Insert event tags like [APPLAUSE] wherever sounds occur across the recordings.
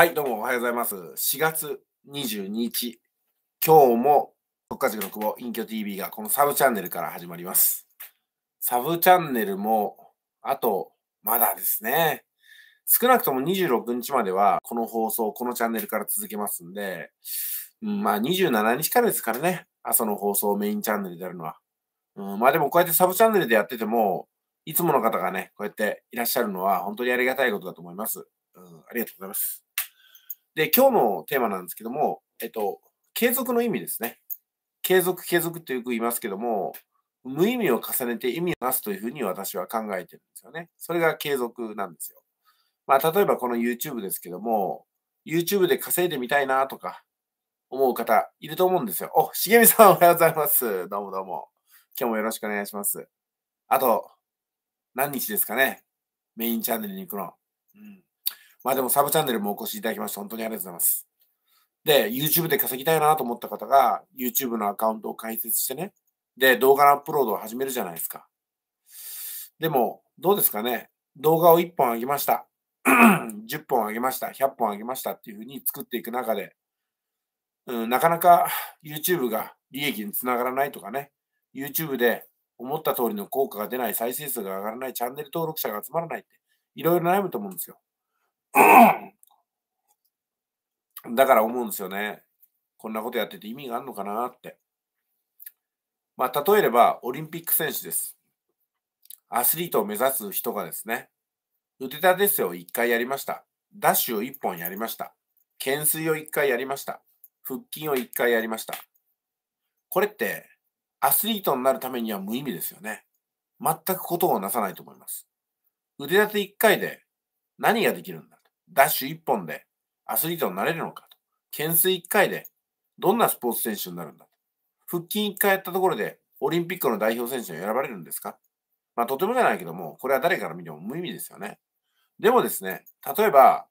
はい、どうもおはようございます。4月22日、今日も国家塾の久保、隠居 TV がこのサブチャンネルから始まります。サブチャンネルも、あと、まだですね。少なくとも26日までは、この放送、このチャンネルから続けますんで、うん、まあ27日からですからね、朝の放送メインチャンネルであるのは。うん、まあでもこうやってサブチャンネルでやってても、いつもの方がね、こうやっていらっしゃるのは本当にありがたいことだと思います。うん、ありがとうございます。で、今日のテーマなんですけども、えっと、継続の意味ですね。継続、継続ってよく言いますけども、無意味を重ねて意味をなすというふうに私は考えてるんですよね。それが継続なんですよ。まあ、例えばこの YouTube ですけども、YouTube で稼いでみたいなとか思う方いると思うんですよ。お、しげみさんおはようございます。どうもどうも。今日もよろしくお願いします。あと、何日ですかね。メインチャンネルに行くの。うん。まあでもサブチャンネルもお越しいただきまして、本当にありがとうございます。で、YouTube で稼ぎたいなと思った方が、YouTube のアカウントを開設してね、で、動画のアップロードを始めるじゃないですか。でも、どうですかね、動画を1本上げました、10 [CLEARS THROAT] 本上げました、100本上げましたっていうふうに作っていく中で、うん、なかなか YouTube が利益につながらないとかね、YouTube で思った通りの効果が出ない、再生数が上がらない、チャンネル登録者が集まらないって、いろいろ悩むと思うんですよ。だから思うんですよね。こんなことやってて意味があるのかなって。まあ、例えれば、オリンピック選手です。アスリートを目指す人がですね、腕立て伏せを1回やりました。ダッシュを1本やりました。懸垂を1回やりました。腹筋を1回やりました。これって、アスリートになるためには無意味ですよね。全くことをなさないと思います。腕立て1回で何ができるんだダッシュ1本でアスリートになれるのかと。懸垂1回でどんなスポーツ選手になるんだと。腹筋1回やったところでオリンピックの代表選手に選ばれるんですかまあ、とてもじゃないけども、これは誰から見ても無意味ですよね。でもですね、例えば、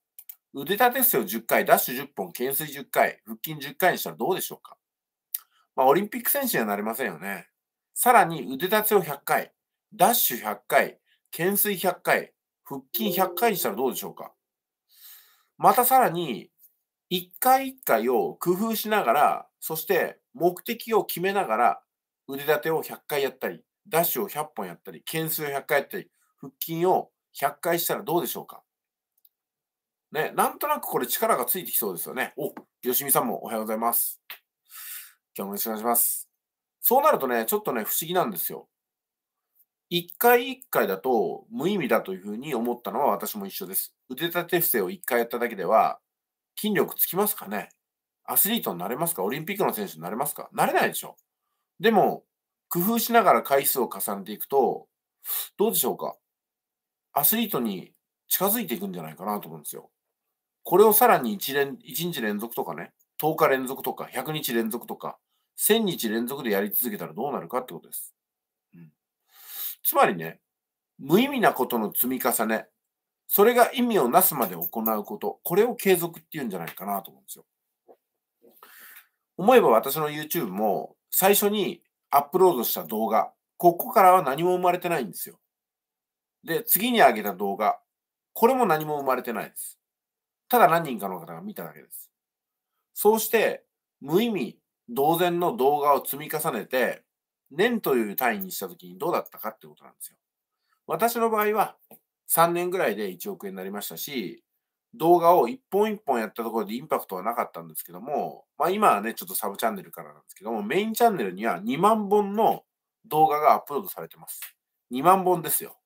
腕立て伏せよ10回、ダッシュ10本、懸垂10回、腹筋10回にしたらどうでしょうかまあ、オリンピック選手にはなれませんよね。さらに、腕立てを100回、ダッシュ100回、懸垂100回、腹筋100回にしたらどうでしょうかまたさらに、一回一回を工夫しながら、そして目的を決めながら、腕立てを100回やったり、ダッシュを100本やったり、件数を100回やったり、腹筋を100回したらどうでしょうかね、なんとなくこれ力がついてきそうですよね。お、よしみさんもおはようございます。今日もよろしくお願いします。そうなるとね、ちょっとね、不思議なんですよ。一回一回だと無意味だというふうに思ったのは私も一緒です。腕立て伏せを一回やっただけでは筋力つきますかねアスリートになれますかオリンピックの選手になれますかなれないでしょ。でも、工夫しながら回数を重ねていくと、どうでしょうかアスリートに近づいていくんじゃないかなと思うんですよ。これをさらに 1, 連一日連続とかね、10日連続とか、100日連続とか、1000日連続でやり続けたらどうなるかってことです。つまりね、無意味なことの積み重ね、それが意味をなすまで行うこと、これを継続っていうんじゃないかなと思うんですよ。思えば私の YouTube も最初にアップロードした動画、ここからは何も生まれてないんですよ。で、次に上げた動画、これも何も生まれてないです。ただ何人かの方が見ただけです。そうして、無意味、同然の動画を積み重ねて、年という単位にしたときにどうだったかってことなんですよ。私の場合は3年ぐらいで1億円になりましたし、動画を一本一本やったところでインパクトはなかったんですけども、まあ今はね、ちょっとサブチャンネルからなんですけども、メインチャンネルには2万本の動画がアップロードされてます。2万本ですよ。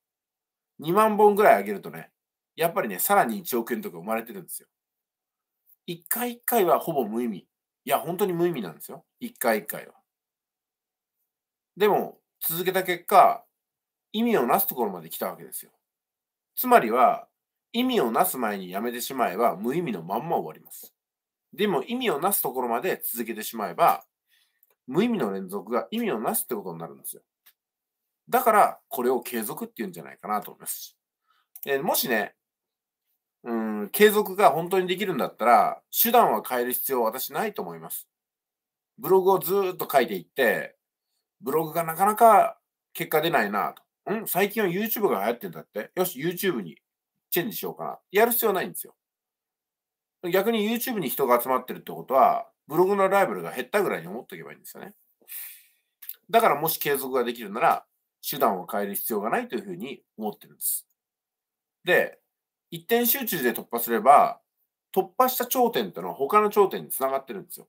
2万本ぐらい上げるとね、やっぱりね、さらに1億円とか生まれてるんですよ。1回1回はほぼ無意味。いや、本当に無意味なんですよ。1回1回は。でも、続けた結果、意味をなすところまで来たわけですよ。つまりは、意味をなす前にやめてしまえば無意味のまんま終わります。でも意味をなすところまで続けてしまえば、無意味の連続が意味をなすってことになるんですよ。だから、これを継続って言うんじゃないかなと思います。えもしね、うん、継続が本当にできるんだったら、手段は変える必要は私ないと思います。ブログをずっと書いていって、ブログがなかなか結果出ないなと。ん最近は YouTube が流行ってんだって。よし、YouTube にチェンジしようかな。やる必要ないんですよ。逆に YouTube に人が集まってるってことは、ブログのライバルが減ったぐらいに思っておけばいいんですよね。だからもし継続ができるなら、手段を変える必要がないというふうに思ってるんです。で、一点集中で突破すれば、突破した頂点っていうのは他の頂点につながってるんですよ。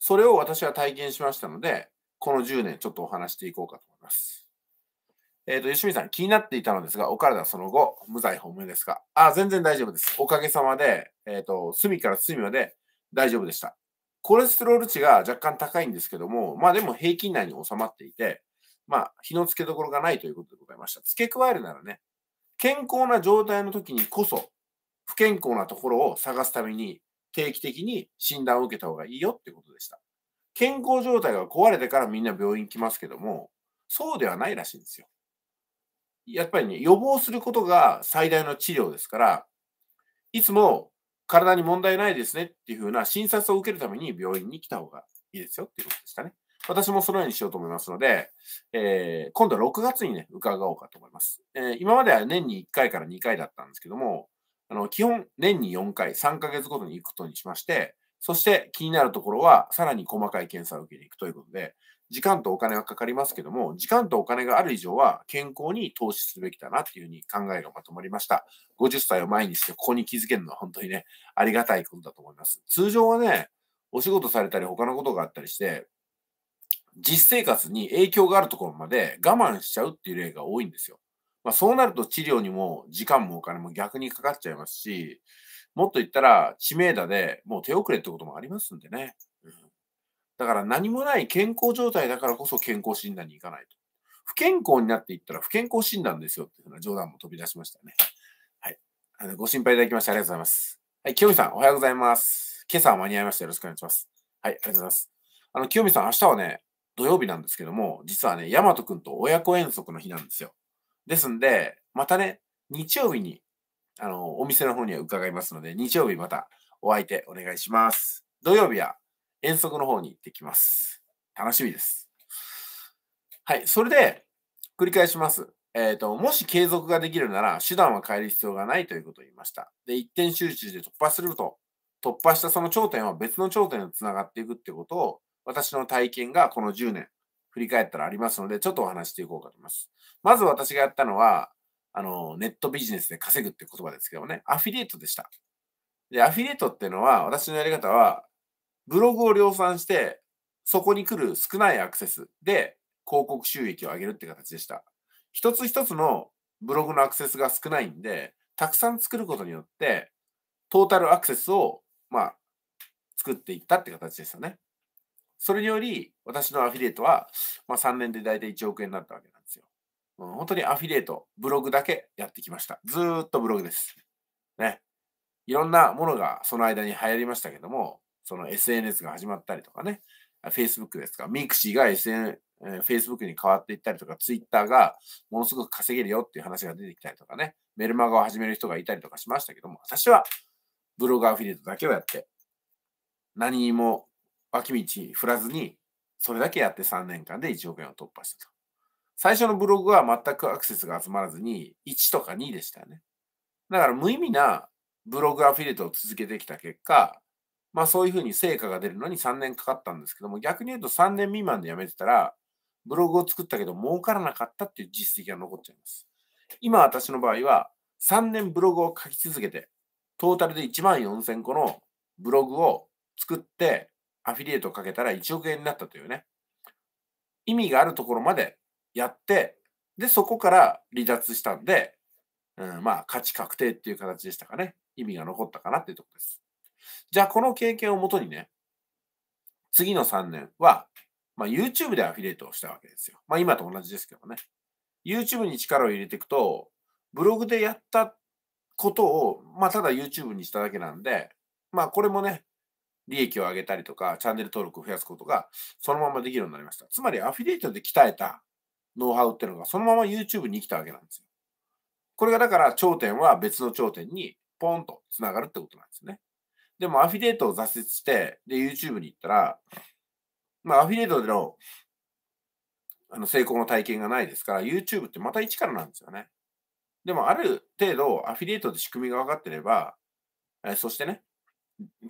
それを私は体験しましたので、この10年ちょっとお話していこうかと思います。えっ、ー、と、吉見さん、気になっていたのですが、お体その後、無罪本命ですかあ、全然大丈夫です。おかげさまで、えっ、ー、と、隅から隅まで大丈夫でした。コレステロール値が若干高いんですけども、まあでも平均内に収まっていて、まあ、日の付けどころがないということでございました。付け加えるならね、健康な状態の時にこそ、不健康なところを探すために、定期的に診断を受けた方がいいよってことでした。健康状態が壊れてからみんな病院来ますけども、そうではないらしいんですよ。やっぱりね、予防することが最大の治療ですから、いつも体に問題ないですねっていうふうな診察を受けるために病院に来た方がいいですよっていうことでしたね。私もそのようにしようと思いますので、えー、今度は6月にね、伺おうかと思います。えー、今までは年に1回から2回だったんですけども、あの基本年に4回、3ヶ月ごとに行くことにしまして、そして気になるところはさらに細かい検査を受けに行くということで、時間とお金はかかりますけども、時間とお金がある以上は健康に投資すべきだなというふうに考えがまとまりました。50歳を前にしてここに気づけるのは本当にね、ありがたいことだと思います。通常はね、お仕事されたり他のことがあったりして、実生活に影響があるところまで我慢しちゃうっていう例が多いんですよ。まあ、そうなると治療にも時間もお金も逆にかかっちゃいますし、もっと言ったら知名度でもう手遅れってこともありますんでね。だから何もない健康状態だからこそ健康診断に行かないと。不健康になっていったら不健康診断ですよっていうような冗談も飛び出しましたね。はい。あのご心配いただきましてありがとうございます。はい、清美さん、おはようございます。今朝は間に合いました。よろしくお願いします。はい、ありがとうございます。あの、清美さん、明日はね、土曜日なんですけども、実はね、大和く君と親子遠足の日なんですよ。ですんで、またね、日曜日にあの、お店の方には伺いますので、日曜日またお相手お願いします。土曜日は遠足の方に行ってきます。楽しみです。はい、それで、繰り返します。えっ、ー、と、もし継続ができるなら、手段は変える必要がないということを言いました。で、一点集中で突破すると、突破したその頂点は別の頂点につながっていくってことを、私の体験がこの10年、振り返ったらありますので、ちょっとお話していこうかと思います。まず私がやったのは、あの、ネットビジネスで稼ぐって言葉ですけどもね、アフィリエイトでした。で、アフィリエイトっていうのは、私のやり方は、ブログを量産して、そこに来る少ないアクセスで広告収益を上げるって形でした。一つ一つのブログのアクセスが少ないんで、たくさん作ることによって、トータルアクセスを、まあ、作っていったって形ですよね。それにより、私のアフィリエイトは、まあ、3年で大体1億円になったわけです。本当にアフィリエイト、ブログだけやってきました。ずーっとブログです。ね。いろんなものがその間に流行りましたけども、その SNS が始まったりとかね、Facebook ですか、ミクシーが SN、Facebook に変わっていったりとか、Twitter がものすごく稼げるよっていう話が出てきたりとかね、メルマガを始める人がいたりとかしましたけども、私はブログアフィリエイトだけをやって、何も脇道振らずに、それだけやって3年間で1億円を突破したと。最初のブログは全くアクセスが集まらずに、1とか2でしたよね。だから無意味なブログアフィリエイトを続けてきた結果、まあそういうふうに成果が出るのに3年かかったんですけども、逆に言うと3年未満でやめてたら、ブログを作ったけど儲からなかったっていう実績が残っちゃいます。今私の場合は3年ブログを書き続けて、トータルで1万4000個のブログを作ってアフィリエイトをかけたら1億円になったというね、意味があるところまでやって、で、そこから離脱したんで、うん、まあ、価値確定っていう形でしたかね。意味が残ったかなっていうところです。じゃあ、この経験をもとにね、次の3年は、まあ、YouTube でアフィリエイトをしたわけですよ。まあ、今と同じですけどね。YouTube に力を入れていくと、ブログでやったことを、まあ、ただ YouTube にしただけなんで、まあ、これもね、利益を上げたりとか、チャンネル登録を増やすことが、そのままできるようになりました。つまり、アフィリエイトで鍛えたノウハウっていうのがそのまま YouTube に来たわけなんですよ。これがだから頂点は別の頂点にポンとつながるってことなんですね。でもアフィリエイトを挫折して、で、YouTube に行ったら、まあアフィリエイトでのあの成功の体験がないですから、YouTube ってまた一からなんですよね。でもある程度アフィリエイトで仕組みが分かってれば、えそしてね、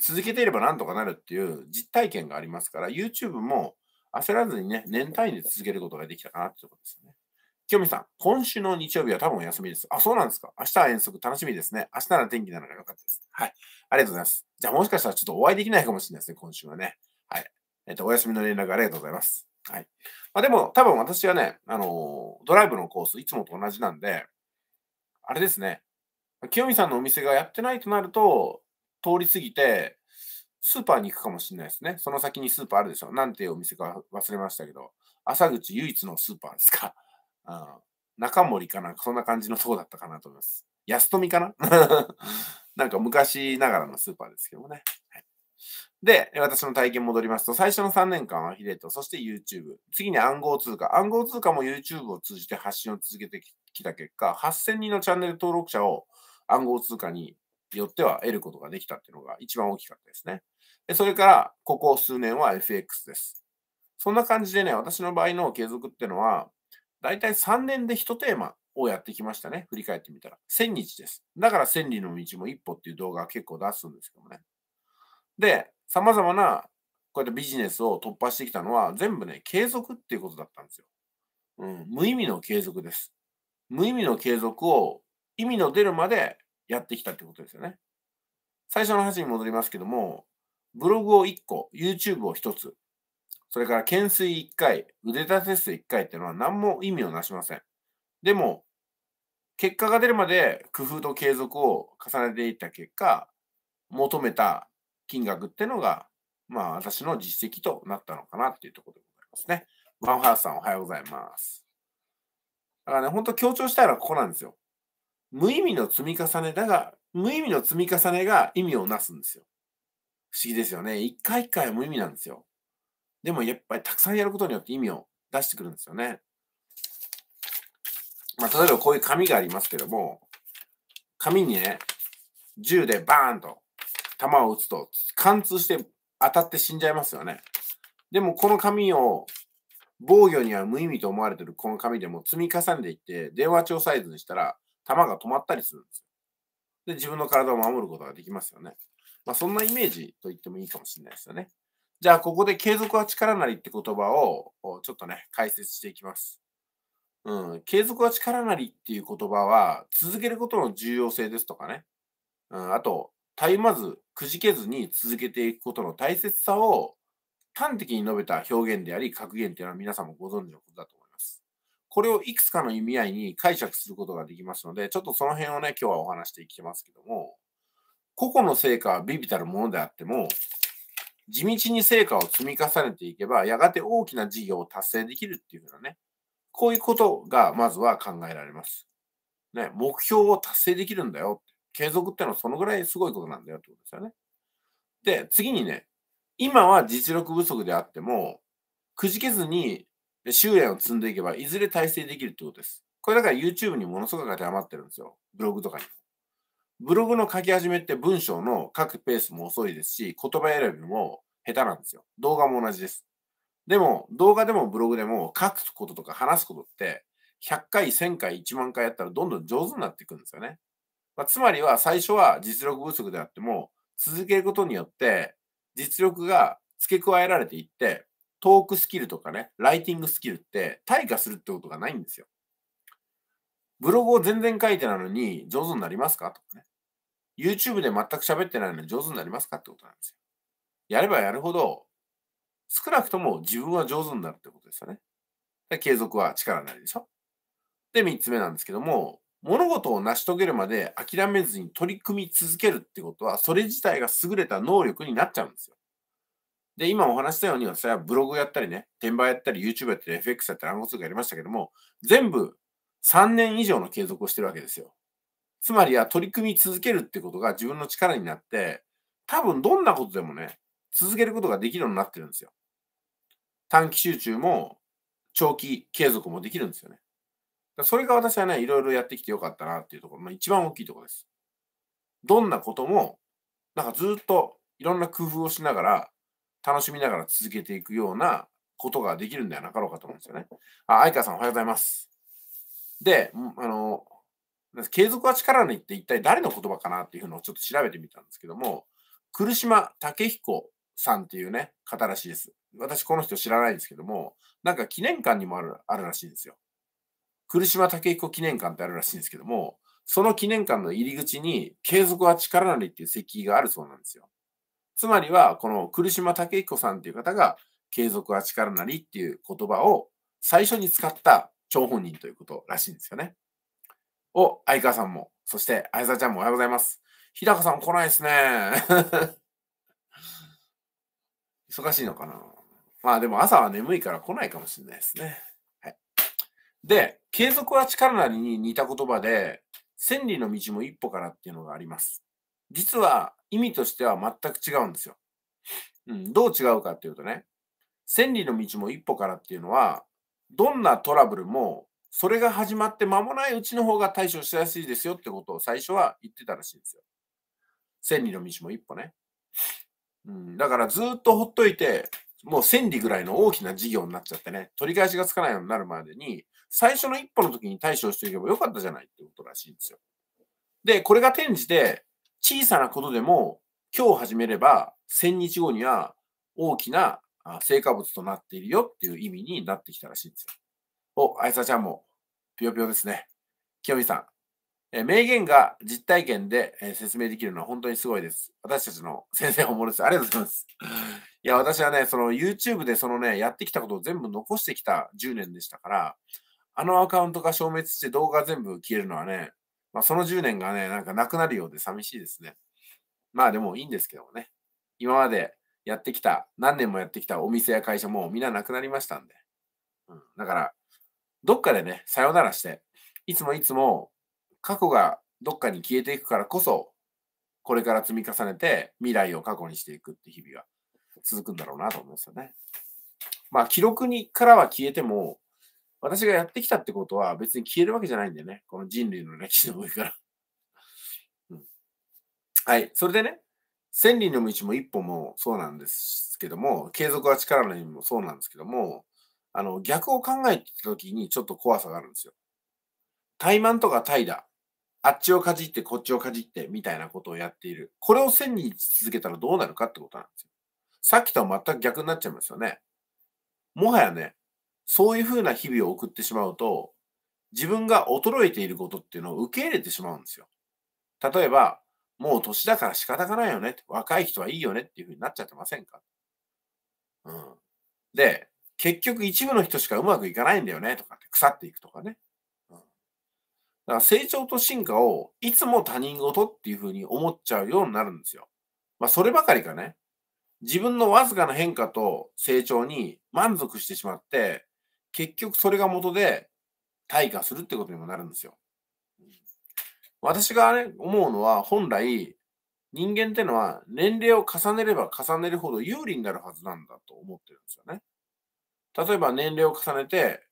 続けていればなんとかなるっていう実体験がありますから、YouTube も焦らずにね、年単位で続けることができたかなってとことですよね。きよみさん、今週の日曜日は多分お休みです。あ、そうなんですか。明日は遠足楽しみですね。明日なら天気なのが良かったです。はい。ありがとうございます。じゃあもしかしたらちょっとお会いできないかもしれないですね、今週はね。はい。えっ、と、お休みの連絡ありがとうございます。はい。まあでも、多分私はね、あのー、ドライブのコース、いつもと同じなんで、あれですね、清美さんのお店がやってないとなると、通り過ぎて、スーパーに行くかもしれないですね。その先にスーパーあるでしょ。なんていうお店か忘れましたけど、朝口唯一のスーパーですか。う [LAUGHS] ん、中森かなそんな感じのとこだったかなと思います。安富かな [LAUGHS] なんか昔ながらのスーパーですけどもね。はいで、私の体験戻りますと、最初の3年間はヒレート、そして YouTube。次に暗号通貨。暗号通貨も YouTube を通じて発信を続けてきた結果、8000人のチャンネル登録者を暗号通貨によっては得ることができたっていうのが一番大きかったですね。それから、ここ数年は FX です。そんな感じでね、私の場合の継続ってのは、だいたい3年で1テーマをやってきましたね。振り返ってみたら。1000日です。だから千里の道も一歩っていう動画結構出すんですけどね。で、様々なこうやってビジネスを突破してきたのは、全部ね、継続っていうことだったんですよ。うん、無意味の継続です。無意味の継続を意味の出るまでやってきたってことですよね。最初の話に戻りますけども、ブログを1個、YouTube を1つ、それから懸垂1回、腕立て数1回っていうのは何も意味をなしません。でも、結果が出るまで工夫と継続を重ねていった結果、求めた金額ってのが、まあ私の実績となったのかなっていうところでございますね。ワンハウスさんおはようございます。だからね、本当強調したいのはここなんですよ。無意味の積み重ねだが、無意味の積み重ねが意味をなすんですよ。不思議ですよね。一回一回無意味なんですよ。でもやっぱりたくさんやることによって意味を出してくるんですよね。まあ、例えばこういう紙がありますけども、紙にね、銃でバーンと弾を撃つと貫通して当たって死んじゃいますよね。でもこの紙を防御には無意味と思われてるこの紙でも積み重ねていって電話帳サイズにしたら弾が止まったりするんですよ。で、自分の体を守ることができますよね。まあ、そんなイメージと言ってもいいかもしれないですよね。じゃあ、ここで継続は力なりって言葉をちょっとね、解説していきます。うん、継続は力なりっていう言葉は、続けることの重要性ですとかね、うん、あと、たゆまず、くじけずに続けていくことの大切さを端的に述べた表現であり、格言っていうのは皆さんもご存知のことだと思います。これをいくつかの意味合いに解釈することができますので、ちょっとその辺をね、今日はお話していきますけども、個々の成果は微々たるものであっても、地道に成果を積み重ねていけば、やがて大きな事業を達成できるっていうふなね、こういうことがまずは考えられます。ね、目標を達成できるんだよ。継続ってのはそのぐらいすごいことなんだよってことですよね。で、次にね、今は実力不足であっても、くじけずに修練を積んでいけば、いずれ体制できるってことです。これだから YouTube にものすごく当てはまってるんですよ。ブログとかに。ブログの書き始めって文章の書くペースも遅いですし、言葉選びも下手なんですよ。動画も同じです。でも、動画でもブログでも書くこととか話すことって、100回、1000回、1万回やったらどんどん上手になっていくんですよね。まあ、つまりは最初は実力不足であっても、続けることによって実力が付け加えられていって、トークスキルとかね、ライティングスキルって退化するってことがないんですよ。ブログを全然書いてないのに上手になりますかとかね。YouTube で全く喋ってないのに上手になりますかってことなんですよ。やればやるほど、少なくとも自分は上手になるってことですよね。で継続は力なりでしょ。で、3つ目なんですけども、物事を成し遂げるまで諦めずに取り組み続けるってことは、それ自体が優れた能力になっちゃうんですよ。で、今お話したように、それはブログやったりね、転売やったり、YouTube やったり、FX やったり、暗号通貨やりましたけども、全部3年以上の継続をしてるわけですよ。つまりは取り組み続けるってことが自分の力になって、多分どんなことでもね、続けることができるようになってるんですよ。短期集中も長期継続もできるんですよね。それが私はね、いろいろやってきてよかったなっていうところの一番大きいところです。どんなことも、なんかずっといろんな工夫をしながら、楽しみながら続けていくようなことができるんではなかろうかと思うんですよね。あ、相川さんおはようございます。で、あの、継続は力にって一体誰の言葉かなっていうのをちょっと調べてみたんですけども、来島武彦さんっていうね、方らしいです。私この人知らないんですけども、なんか記念館にもあるあるらしいんですよ。来島武彦記念館ってあるらしいんですけども、その記念館の入り口に、継続は力なりっていう石碑があるそうなんですよ。つまりは、この来島武彦さんっていう方が、継続は力なりっていう言葉を最初に使った張本人ということらしいんですよね。お、相川さんも、そして相沢ちゃんもおはようございます。日高さん来ないですね。[LAUGHS] 忙しいのかな。まあでも朝は眠いから来ないかもしれないですね。はい、で、継続は力なりに似た言葉で、千里の道も一歩からっていうのがあります。実は意味としては全く違うんですよ。うん、どう違うかっていうとね、千里の道も一歩からっていうのは、どんなトラブルもそれが始まって間もないうちの方が対処しやすいですよってことを最初は言ってたらしいんですよ。千里の道も一歩ね。うん、だからずっとほっといて、もう千里ぐらいの大きな事業になっちゃってね、取り返しがつかないようになるまでに、最初の一歩の時に対処していけばよかったじゃないってことらしいんですよ。で、これが転じて、小さなことでも今日始めれば、1000日後には大きな成果物となっているよっていう意味になってきたらしいんですよ。お、あやさちゃんも、ぴよぴよですね。きよみさん。え名言が実体験で、え説明できるのは本当にすごいです。私たちの先生本物です。ありがとうございます。いや、私はね、その YouTube でそのね、やってきたことを全部残してきた10年でしたから、あのアカウントが消滅して動画全部消えるのはね、まあ、その10年がね、なんかなくなるようで寂しいですね。まあでもいいんですけどもね。今までやってきた、何年もやってきたお店や会社もみんななくなりましたんで。うん、だから、どっかでね、さよならして、いつもいつも過去がどっかに消えていくからこそ、これから積み重ねて未来を過去にしていくって日々が続くんだろうなと思うんですよね。まあ、記録にからは消えても、私がやってきたってことは別に消えるわけじゃないんだよね。この人類の歴史の上からうん。はい。それでね、千里の道も一歩もそうなんですけども、継続は力の意味もそうなんですけども、あの、逆を考えてた時にちょっと怖さがあるんですよ。怠慢とか怠惰。あっちをかじって、こっちをかじって、みたいなことをやっている。これを線に続けたらどうなるかってことなんですよ。さっきとは全く逆になっちゃいますよね。もはやね、そういうふうな日々を送ってしまうと、自分が衰えていることっていうのを受け入れてしまうんですよ。例えば、もう年だから仕方がないよね。若い人はいいよねっていうふうになっちゃってませんかうん。で、結局一部の人しかうまくいかないんだよねとかって腐っていくとかね。うん、だから成長と進化をいつも他人事っていうふうに思っちゃうようになるんですよ。まあそればかりかね。自分のわずかな変化と成長に満足してしまって、結局それが元で退化するってことにもなるんですよ。私がね、思うのは本来人間ってのは年齢を重ねれば重ねるほど有利になるはずなんだと思ってるんですよね。例えば年齢を重ねて、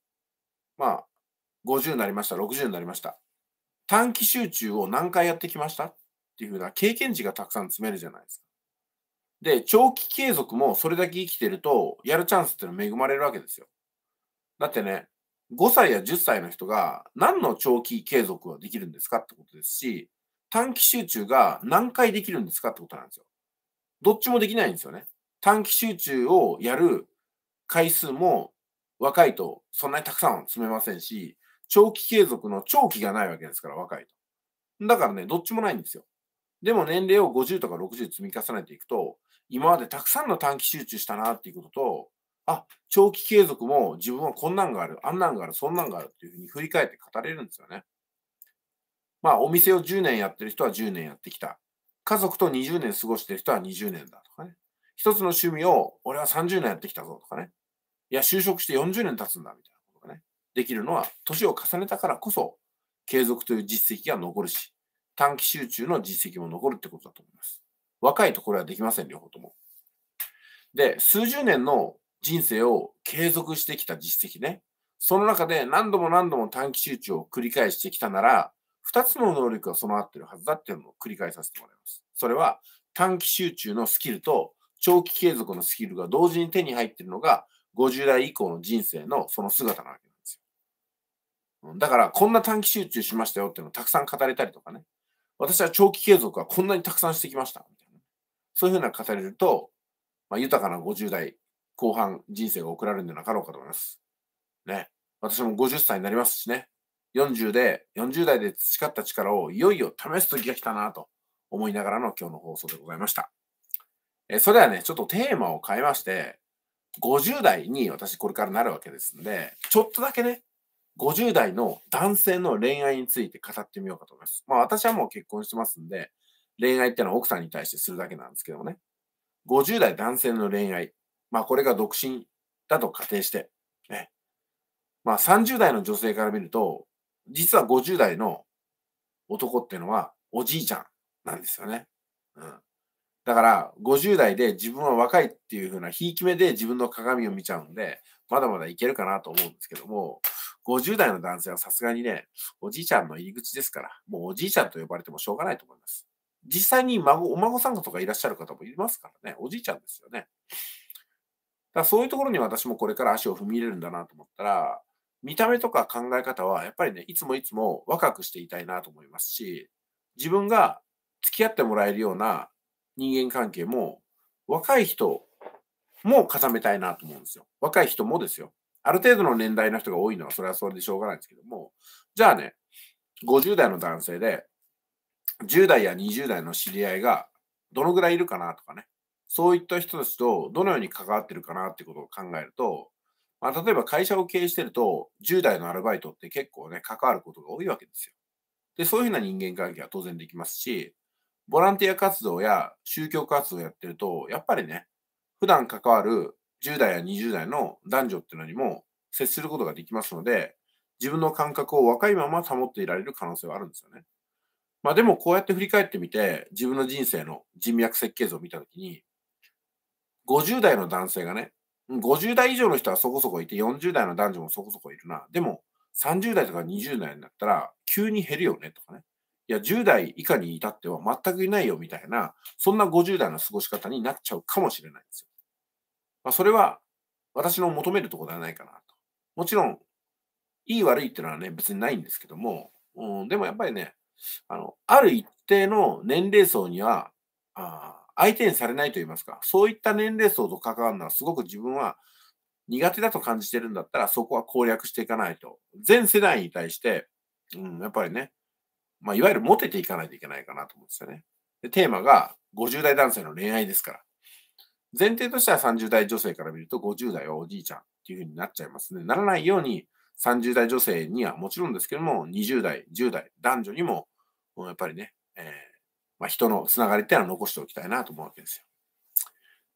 まあ、50になりました、60になりました。短期集中を何回やってきましたっていうふうな経験値がたくさん詰めるじゃないですか。で、長期継続もそれだけ生きてると、やるチャンスっていうのは恵まれるわけですよ。だってね、5歳や10歳の人が何の長期継続ができるんですかってことですし、短期集中が何回できるんですかってことなんですよ。どっちもできないんですよね。短期集中をやる回数も若いとそんなにたくさん積めませんし、長期継続の長期がないわけですから、若いと。だからね、どっちもないんですよ。でも年齢を50とか60積み重ねていくと、今までたくさんの短期集中したなっていうことと、あ、長期継続も自分はこんなんがある、あんなんがある、そんなんがあるっていうふうに振り返って語れるんですよね。まあ、お店を10年やってる人は10年やってきた。家族と20年過ごしてる人は20年だとかね。一つの趣味を俺は30年やってきたぞとかね。いや、就職して40年経つんだみたいなことがね、できるのは、年を重ねたからこそ、継続という実績が残るし、短期集中の実績も残るってことだと思います。若いところはできません、両方とも。で、数十年の人生を継続してきた実績ね。その中で何度も何度も短期集中を繰り返してきたなら、2つの能力が備わってるはずだっていうのを繰り返させてもらいます。それは短期集中のスキルと長期継続のスキルが同時に手に入っているのが、50代以降の人生のその姿なわけなんですよ。だから、こんな短期集中しましたよっていうのをたくさん語れたりとかね。私は長期継続はこんなにたくさんしてきました。みたいなそういうふうな語れると、まあ、豊かな50代後半人生が送られるんでなかろうかと思います。ね。私も50歳になりますしね。40で、40代で培った力をいよいよ試す時が来たなと思いながらの今日の放送でございました。えそれはね、ちょっとテーマを変えまして、50代に私これからなるわけですんで、ちょっとだけね、50代の男性の恋愛について語ってみようかと思います。まあ私はもう結婚してますんで、恋愛ってのは奥さんに対してするだけなんですけどもね。50代男性の恋愛。まあこれが独身だと仮定して、ね。まあ30代の女性から見ると、実は50代の男っていうのはおじいちゃんなんですよね。うん。だから、50代で自分は若いっていう風な、ひいき目で自分の鏡を見ちゃうんで、まだまだいけるかなと思うんですけども、50代の男性はさすがにね、おじいちゃんの入り口ですから、もうおじいちゃんと呼ばれてもしょうがないと思います。実際に孫、お孫さんとかいらっしゃる方もいますからね、おじいちゃんですよね。だからそういうところに私もこれから足を踏み入れるんだなと思ったら、見た目とか考え方はやっぱりね、いつもいつも若くしていたいなと思いますし、自分が付き合ってもらえるような人間関係も若い人も固めたいなと思うんですよ。若い人もですよ。ある程度の年代の人が多いのはそれはそれでしょうがないんですけども、じゃあね、50代の男性で、10代や20代の知り合いがどのぐらいいるかなとかね、そういった人たちとどのように関わってるかなってことを考えると、まあ、例えば会社を経営してると、10代のアルバイトって結構ね、関わることが多いわけですよ。で、そういうふうな人間関係は当然できますし、ボランティア活動や宗教活動をやってると、やっぱりね、普段関わる10代や20代の男女っていうのにも接することができますので、自分の感覚を若いまま保っていられる可能性はあるんですよね。まあでもこうやって振り返ってみて、自分の人生の人脈設計図を見たときに、50代の男性がね、50代以上の人はそこそこいて、40代の男女もそこそこいるな。でも、30代とか20代になったら、急に減るよね、とかね。いや、10代以下に至っては全くいないよみたいな、そんな50代の過ごし方になっちゃうかもしれないんですよ。まあ、それは私の求めるところではないかなと。もちろん、いい悪いっていうのはね、別にないんですけども、うん、でもやっぱりね、あの、ある一定の年齢層には、あ相手にされないといいますか、そういった年齢層と関わるのはすごく自分は苦手だと感じてるんだったら、そこは攻略していかないと。全世代に対して、うん、やっぱりね、まあ、いわゆるモテていかないといけないかなと思うんですよね。で、テーマが50代男性の恋愛ですから。前提としては30代女性から見ると50代はおじいちゃんっていう風になっちゃいますね。ならないように30代女性にはもちろんですけども、20代、10代、男女にも、やっぱりね、えー、まあ、人のつながりっていうのは残しておきたいなと思うわけですよ。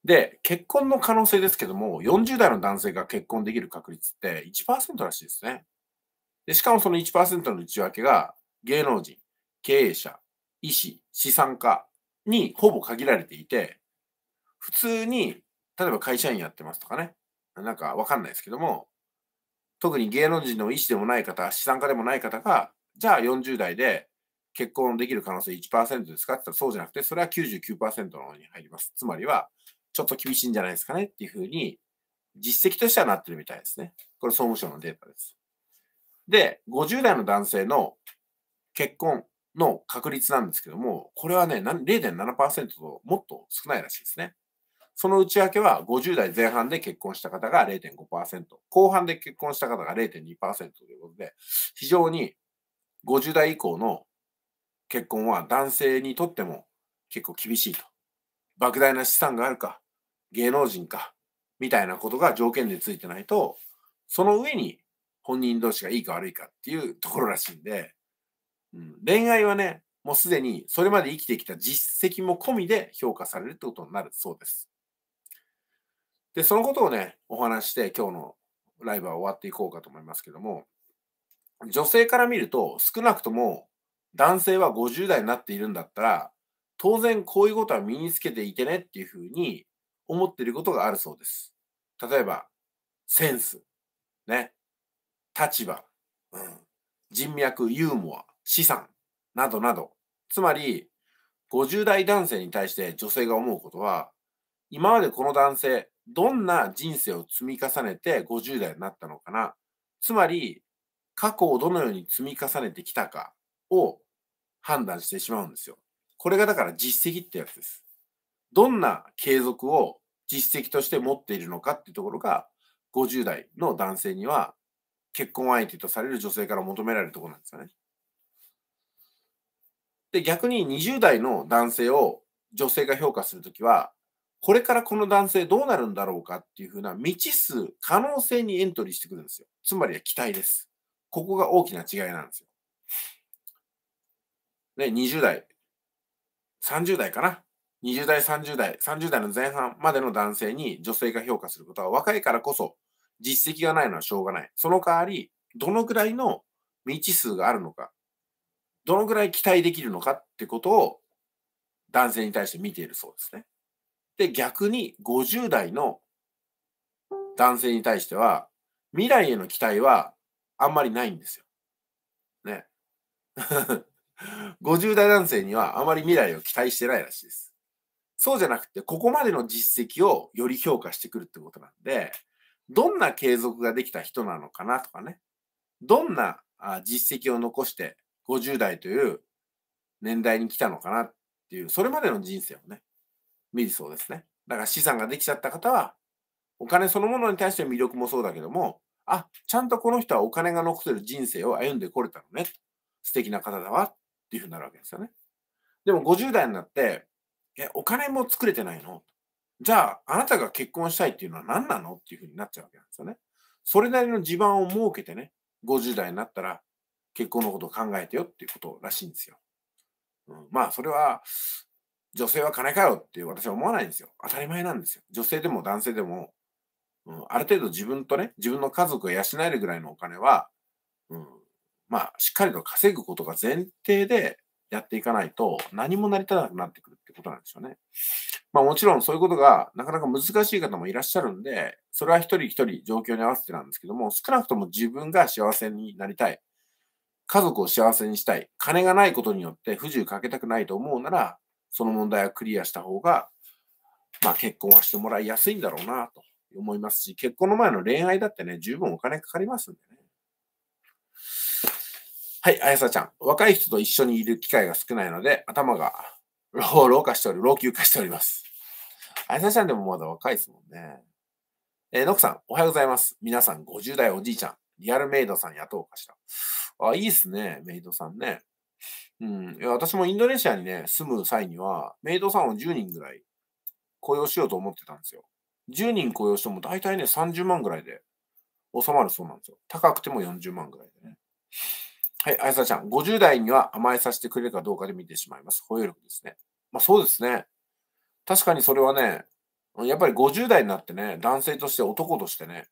で、結婚の可能性ですけども、40代の男性が結婚できる確率って1%らしいですね。で、しかもその1%の内訳が芸能人、経営者、医師、資産家にほぼ限られていて、普通に、例えば会社員やってますとかね、なんかわかんないですけども、特に芸能人の医師でもない方、資産家でもない方が、じゃあ40代で結婚できる可能性1%ですかって言ったらそうじゃなくて、それは99%の方に入ります。つまりは、ちょっと厳しいんじゃないですかねっていうふうに、実績としてはなってるみたいですね。これ総務省のデータです。で、50代の男性の結婚の確率なんですけども、これはね、0.7%ともっと少ないらしいですね。その内訳は50代前半で結婚した方が0.5%、後半で結婚した方が0.2%ということで、非常に50代以降の結婚は男性にとっても結構厳しいと。莫大な資産があるか、芸能人か、みたいなことが条件でついてないと、その上に本人同士がいいか悪いかっていうところらしいんで、うん、恋愛はね、もうすでにそれまで生きてきた実績も込みで評価されるってことになるそうです。で、そのことをね、お話して今日のライブは終わっていこうかと思いますけども、女性から見ると少なくとも男性は50代になっているんだったら、当然こういうことは身につけていてねっていうふうに思っていることがあるそうです。例えば、センス、ね、立場、うん、人脈、ユーモア、資産などなど、つまり50代男性に対して女性が思うことは、今までこの男性、どんな人生を積み重ねて50代になったのかな、つまり過去をどのように積み重ねてきたかを判断してしまうんですよ。これがだから実績ってやつです。どんな継続を実績として持っているのかっていうところが50代の男性には結婚相手とされる女性から求められるところなんですよね。で、逆に20代の男性を女性が評価するときは、これからこの男性どうなるんだろうかっていうふうな未知数、可能性にエントリーしてくるんですよ。つまりは期待です。ここが大きな違いなんですよ。ね、20代、30代かな。20代、30代、30代の前半までの男性に女性が評価することは若いからこそ実績がないのはしょうがない。その代わり、どのくらいの未知数があるのか、どのぐらい期待できるのかってことを男性に対して見ているそうですね。で、逆に50代の男性に対しては、未来への期待はあんまりないんですよ。ね。50 [LAUGHS] 代男性にはあまり未来を期待してないらしいです。そうじゃなくて、ここまでの実績をより評価してくるってことなんで、どんな継続ができた人なのかなとかね、どんな実績を残して50代という年代に来たのかなっていう、それまでの人生をね、見るそうですね。だから資産ができちゃった方は、お金そのものに対しての魅力もそうだけども、あ、ちゃんとこの人はお金が残せる人生を歩んでこれたのね。素敵な方だわ。っていうふうになるわけですよね。でも50代になって、え、お金も作れてないのじゃあ、あなたが結婚したいっていうのは何なのっていうふうになっちゃうわけなんですよね。それなりの地盤を設けてね、50代になったら、結婚のことを考えてよっていうことらしいんですよ。うん、まあ、それは、女性は金かよって私は思わないんですよ。当たり前なんですよ。女性でも男性でも、うん、ある程度自分とね、自分の家族を養えるぐらいのお金は、うん、まあ、しっかりと稼ぐことが前提でやっていかないと、何も成り立たなくなってくるってことなんですよね。まあ、もちろんそういうことがなかなか難しい方もいらっしゃるんで、それは一人一人状況に合わせてなんですけども、少なくとも自分が幸せになりたい。家族を幸せにしたい、金がないことによって不自由かけたくないと思うなら、その問題はクリアした方が、まあ結婚はしてもらいやすいんだろうなと思いますし、結婚の前の恋愛だってね、十分お金かかりますんでね。はい、あやさちゃん。若い人と一緒にいる機会が少ないので、頭が老化しており、老朽化しております。あやさちゃんでもまだ若いですもんね。えー、のくさん、おはようございます。皆さん、50代おじいちゃん、リアルメイドさん雇おうかしら。あ、いいっすね、メイドさんね。うん。いや、私もインドネシアにね、住む際には、メイドさんを10人ぐらい雇用しようと思ってたんですよ。10人雇用しても大体ね、30万ぐらいで収まるそうなんですよ。高くても40万ぐらいでね。はい、あやさちゃん。50代には甘えさせてくれるかどうかで見てしまいます。保有力ですね。まあそうですね。確かにそれはね、やっぱり50代になってね、男性として男としてね、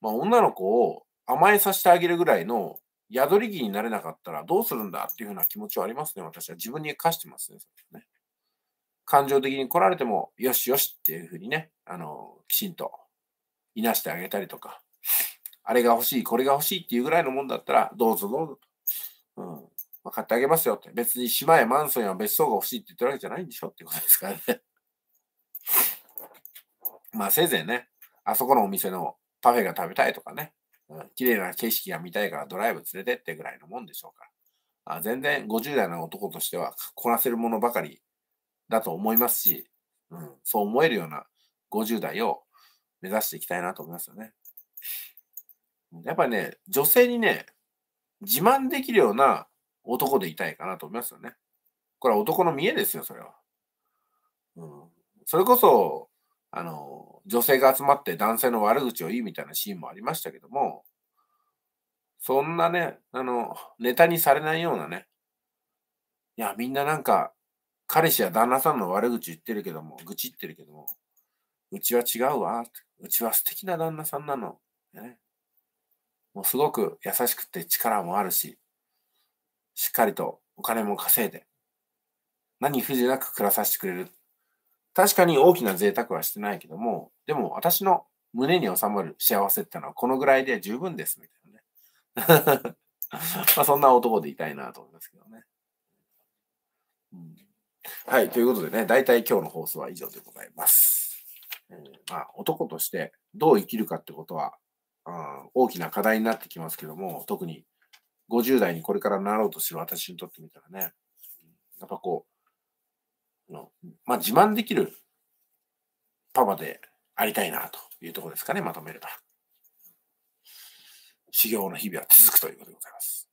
まあ女の子を甘えさせてあげるぐらいの宿り木になれなかったらどうするんだっていうふうな気持ちはありますね、私は。自分に課してますね、そね。感情的に来られても、よしよしっていうふうにね、あの、きちんといなしてあげたりとか、あれが欲しい、これが欲しいっていうぐらいのもんだったら、どうぞどうぞうん。まあ、買ってあげますよって。別に島やマンションや別荘が欲しいって言ってるわけじゃないんでしょっていうことですからね。[LAUGHS] まあ、せいぜいね、あそこのお店のパフェが食べたいとかね、綺麗な景色が見たいからドライブ連れてってぐらいのもんでしょうかあ全然50代の男としてはこなせるものばかりだと思いますし、うん、そう思えるような50代を目指していきたいなと思いますよね。やっぱりね、女性にね、自慢できるような男でいたいかなと思いますよね。これは男の見えですよ、それは。うん、それこそ、あの、女性が集まって男性の悪口を言いみたいなシーンもありましたけども、そんなね、あの、ネタにされないようなね、いや、みんななんか、彼氏や旦那さんの悪口言ってるけども、愚痴ってるけども、うちは違うわ、うちは素敵な旦那さんなの。ね、もうすごく優しくて力もあるし、しっかりとお金も稼いで、何不自由なく暮らさせてくれる。確かに大きな贅沢はしてないけども、でも私の胸に収まる幸せってのはこのぐらいで十分です、みたいなね。[LAUGHS] まあそんな男でいたいなと思いますけどね。うん、はい、ということでね、大体今日の放送は以上でございます。えー、まあ、男としてどう生きるかってことは、うん、大きな課題になってきますけども、特に50代にこれからなろうとする私にとってみたらね、やっぱこう、の、まあ、自慢できるパパでありたいなというところですかね、まとめれば。修行の日々は続くということでございます。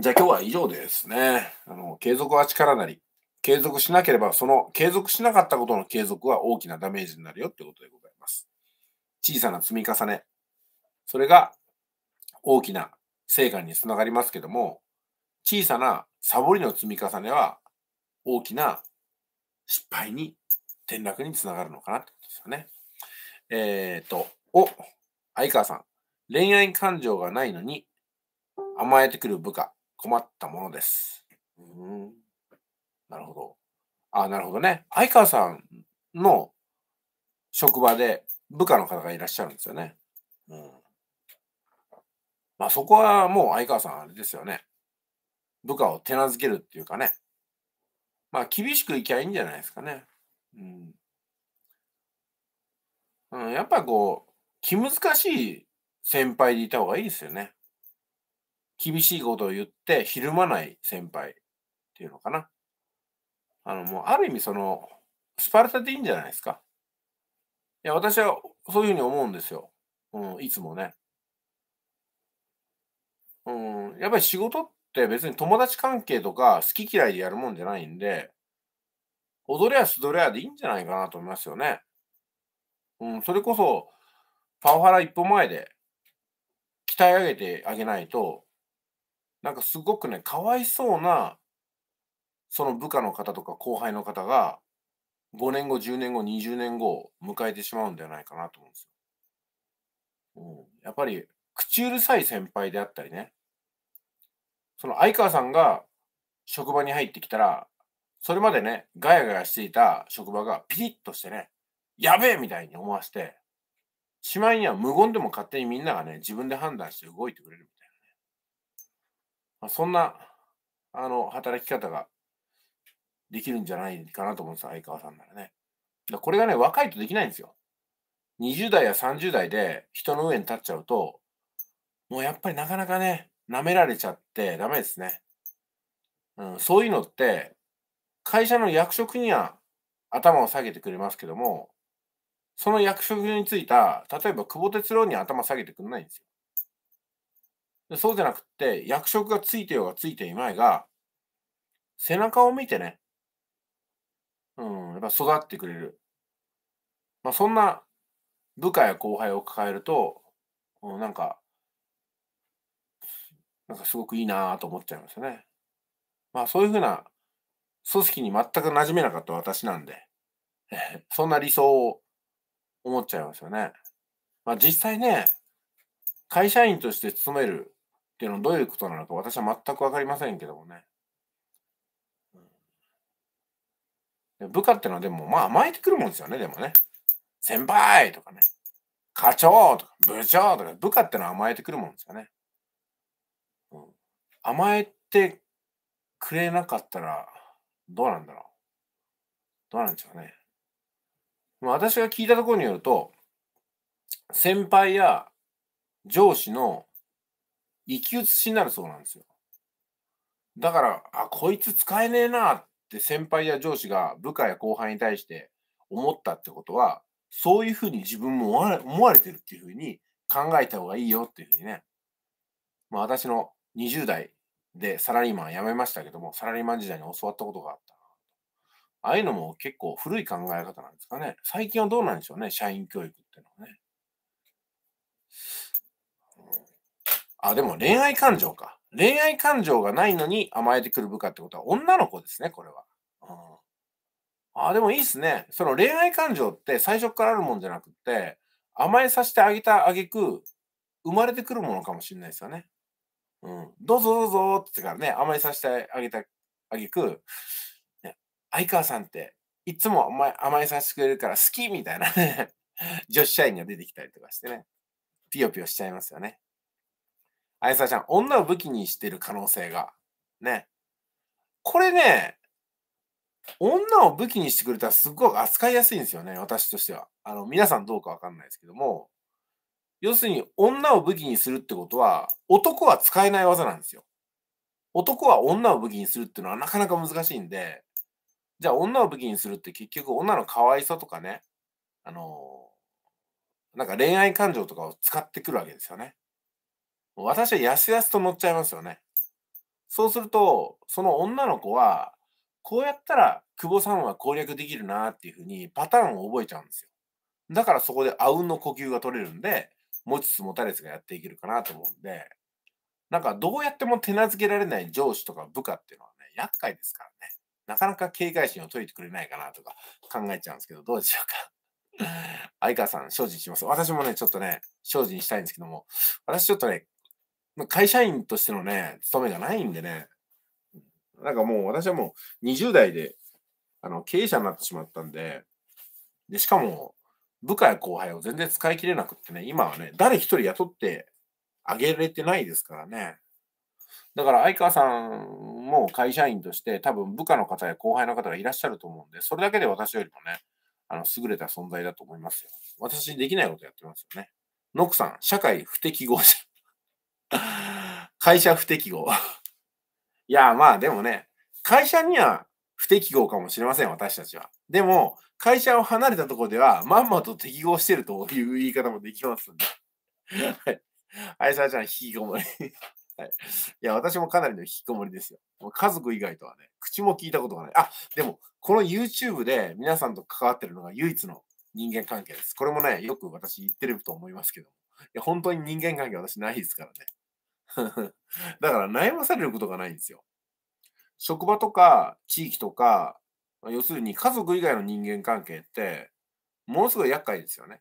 じゃあ今日は以上ですね。あの継続は力なり、継続しなければ、その継続しなかったことの継続は大きなダメージになるよってことでございます。小さな積み重ね、それが大きな成果につながりますけども、小さなサボりの積み重ねは大きな失敗に、転落につながるのかなってことですよね。えっ、ー、と、お、相川さん。恋愛感情がないのに甘えてくる部下、困ったものです。うん。なるほど。あ、なるほどね。相川さんの職場で部下の方がいらっしゃるんですよね。うん。まあそこはもう相川さんあれですよね。部下を手なずけるっていうかね。まあ、厳しくいきゃいいんじゃないですかね。うん。うん、やっぱこう、気難しい先輩でいた方がいいですよね。厳しいことを言って、ひるまない先輩っていうのかな。あの、もう、ある意味その、スパルタでいいんじゃないですか。いや、私はそういうふうに思うんですよ。うん、いつもね。うん、やっぱり仕事っって別に友達関係とか好き嫌いでやるもんじゃないんで、踊れやすどれやでいいんじゃないかなと思いますよね。うん、それこそ、パワハラ一歩前で鍛え上げてあげないと、なんかすごくね、かわいそうな、その部下の方とか後輩の方が、5年後、10年後、20年後を迎えてしまうんではないかなと思うんですよ。うん、やっぱり、口うるさい先輩であったりね、その相川さんが職場に入ってきたら、それまでね、ガヤガヤしていた職場がピリッとしてね、やべえみたいに思わせて、しまいには無言でも勝手にみんながね、自分で判断して動いてくれるみたいなね。まあ、そんな、あの、働き方ができるんじゃないかなと思うんですよ、相川さんならね。だこれがね、若いとできないんですよ。20代や30代で人の上に立っちゃうと、もうやっぱりなかなかね、舐められちゃってダメですね。うん、そういうのって、会社の役職には頭を下げてくれますけども、その役職についた、例えば久保哲郎に頭下げてくれないんですよ。でそうじゃなくって、役職がついてようがついていまいが、背中を見てね、うん、やっぱ育ってくれる。まあ、そんな部下や後輩を抱えると、うん、なんか、なんかすごくいいなと思っちゃいますよね。まあそういうふうな組織に全く馴染めなかった私なんで、[LAUGHS] そんな理想を思っちゃいますよね。まあ実際ね、会社員として勤めるっていうのはどういうことなのか私は全くわかりませんけどもね。部下ってのはでもまあ甘えてくるもんですよね、でもね。先輩とかね。課長とか部長とか部下ってのは甘えてくるもんですよね。甘えてくれなかったらどうなんだろうどうなんでしょうね。まあ、私が聞いたところによると先輩や上司の生き写しになるそうなんですよ。だから、あ、こいつ使えねえなって先輩や上司が部下や後輩に対して思ったってことは、そういうふうに自分も思われてるっていうふうに考えた方がいいよっていうふうにね。まあ私の20代で、サラリーマン辞めましたけども、サラリーマン時代に教わったことがあったああいうのも結構古い考え方なんですかね。最近はどうなんでしょうね、社員教育っていうのはね。あ、でも恋愛感情か。恋愛感情がないのに甘えてくる部下ってことは女の子ですね、これは。うん、あ、でもいいっすね。その恋愛感情って最初からあるもんじゃなくって、甘えさせてあげた挙句、生まれてくるものかもしれないですよね。うん、どうぞどうぞってからね、甘えさせてあげた、あげく、ね、相川さんっていつも甘え甘えさせてくれるから好きみたいなね、[LAUGHS] 女子社員が出てきたりとかしてね、ピヨピヨしちゃいますよね。あやさちゃん、女を武器にしてる可能性が。ね。これね、女を武器にしてくれたらすっごい扱いやすいんですよね、私としては。あの、皆さんどうかわかんないですけども、要するに女を武器にするってことは、男は使えない技なんですよ。男は女を武器にするっていうのはなかなか難しいんで、じゃあ女を武器にするって結局女の可愛さとかね、あのー、なんか恋愛感情とかを使ってくるわけですよね。私はやすやすと乗っちゃいますよね。そうすると、その女の子は、こうやったら久保さんは攻略できるなっていうふうにパターンを覚えちゃうんですよ。だからそこであうんの呼吸が取れるんで、持ちつ持たれつがやっていけるかなと思うんで、なんかどうやっても手なずけられない上司とか部下っていうのはね、厄介ですからね。なかなか警戒心を解いてくれないかなとか考えちゃうんですけど、どうでしょうか。[LAUGHS] 相川さん、精進します。私もね、ちょっとね、精進したいんですけども、私ちょっとね、会社員としてのね、勤めがないんでね、なんかもう私はもう20代であの経営者になってしまったんで、で、しかも部下や後輩を全然使い切れなくってね、今はね、誰一人雇ってあげれてないですからね。だから相川さんも会社員として多分部下の方や後輩の方がいらっしゃると思うんで、それだけで私よりもね、あの優れた存在だと思いますよ。私できないことやってますよね。ノクさん、社会不適合者。[LAUGHS] 会社不適合。いや、まあでもね、会社には不適合かもしれません、私たちは。でも、会社を離れたところでは、まんまと適合してるという言い方もできますんで。はい。愛い、さちゃん、引きこもり。はい。いや、私もかなりの引きこもりですよ。もう家族以外とはね、口も聞いたことがない。あ、でも、この YouTube で皆さんと関わってるのが唯一の人間関係です。これもね、よく私言ってると思いますけどいや、本当に人間関係私ないですからね。[LAUGHS] だから悩まされることがないんですよ。職場とか地域とか要するに家族以外の人間関係ってものすごい厄介ですよね。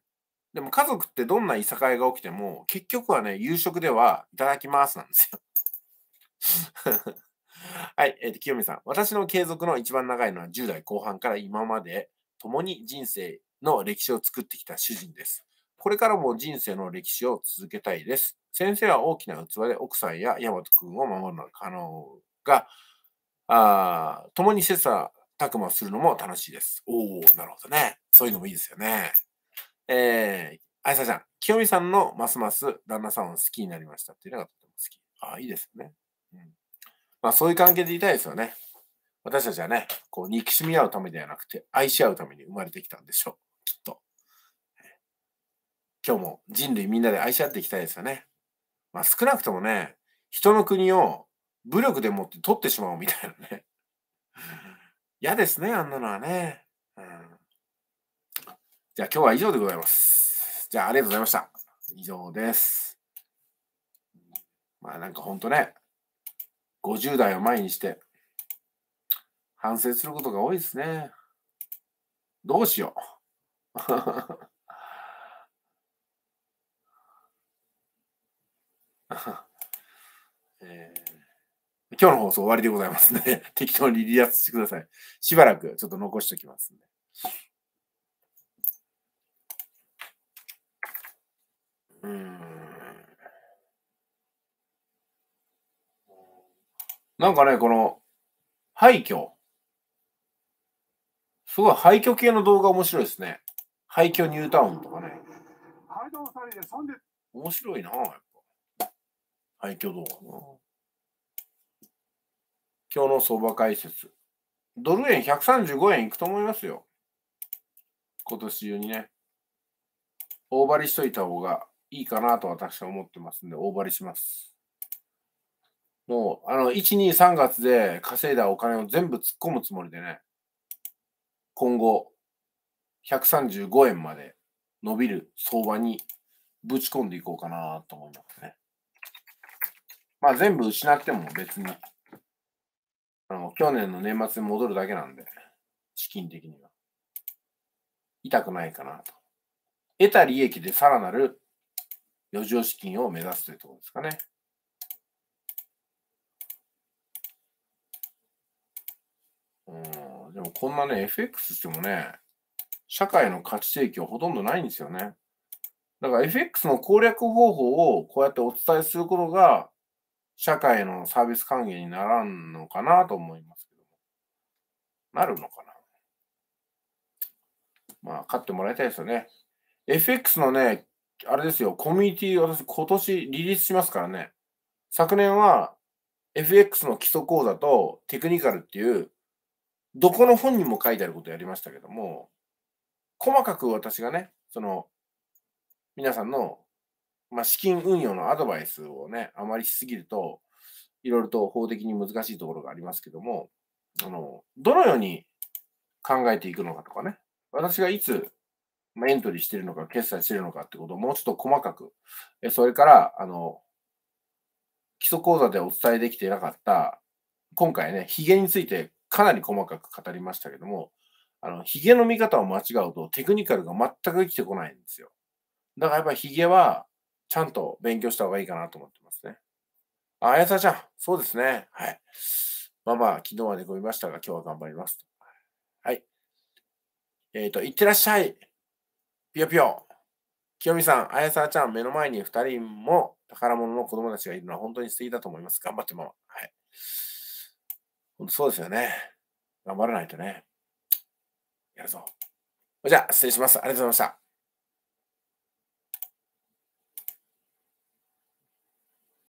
でも家族ってどんないさかいが起きても結局はね夕食ではいただきますなんですよ。[LAUGHS] はい、えー、清美さん。私の継続の一番長いのは10代後半から今まで共に人生の歴史を作ってきた主人です。これからも人生の歴史を続けたいです。先生は大きな器で奥さんや大和くんを守るのが可能が、あ共に切磋琢磨するのも楽しいです。おー、なるほどね。そういうのもいいですよね。えー、あいさちゃん、清美さんのますます旦那さんを好きになりましたっていうのがとても好き。ああ、いいですよね。うん。まあ、そういう関係でいたいですよね。私たちはね、こう、憎しみ合うためではなくて、愛し合うために生まれてきたんでしょう。きっと。今日も人類みんなで愛し合っていきたいですよね。まあ、少なくともね、人の国を武力でもって取ってしまおうみたいなね。嫌ですね、あんなのはね。うん。じゃあ今日は以上でございます。じゃあありがとうございました。以上です。まあなんかほんとね、50代を前にして、反省することが多いですね。どうしよう。え [LAUGHS] ー今日の放送終わりでございますの、ね、で、[LAUGHS] 適当に離脱してください。しばらくちょっと残しておきますんで。うんなんかね、この廃墟。すごい廃墟系の動画面白いですね。廃墟ニュータウンとかね。面白いな、やっぱ。廃墟動画。今日の相場解説。ドル円135円いくと思いますよ。今年中にね。大張りしといた方がいいかなと私は思ってますんで、大張りします。もう、あの、1、2、3月で稼いだお金を全部突っ込むつもりでね、今後、135円まで伸びる相場にぶち込んでいこうかなと思いますね。まあ全部失っても別にあの、去年の年末に戻るだけなんで、資金的には。痛くないかなと。得た利益でさらなる余剰資金を目指すというところですかね。うん、でもこんなね、FX してもね、社会の価値提供ほとんどないんですよね。だから FX の攻略方法をこうやってお伝えすることが、社会のサービス還元にならんのかなと思いますけども。なるのかなまあ、勝ってもらいたいですよね。FX のね、あれですよ、コミュニティ、私、今年リリースしますからね。昨年は FX の基礎講座とテクニカルっていう、どこの本にも書いてあることやりましたけども、細かく私がね、その、皆さんのまあ、資金運用のアドバイスをね、あまりしすぎると、いろいろと法的に難しいところがありますけども、あの、どのように考えていくのかとかね、私がいつエントリーしてるのか、決済してるのかってことをもうちょっと細かく、それから、あの、基礎講座でお伝えできてなかった、今回ね、ヒゲについてかなり細かく語りましたけども、あの、ヒゲの見方を間違うとテクニカルが全く生きてこないんですよ。だからやっぱりヒゲは、ちゃんと勉強した方がいいかなと思ってますね。あ、あやさちゃん、そうですね。はい。まあまあ、昨日は寝込みましたが、今日は頑張ります。はい。えっ、ー、と、いってらっしゃい。ぴよぴよ。きよみさん、あやさちゃん、目の前に2人も宝物の子供たちがいるのは本当に素敵だと思います。頑張ってママ。はい。本当そうですよね。頑張らないとね。やるぞ。じゃあ、失礼します。ありがとうございました。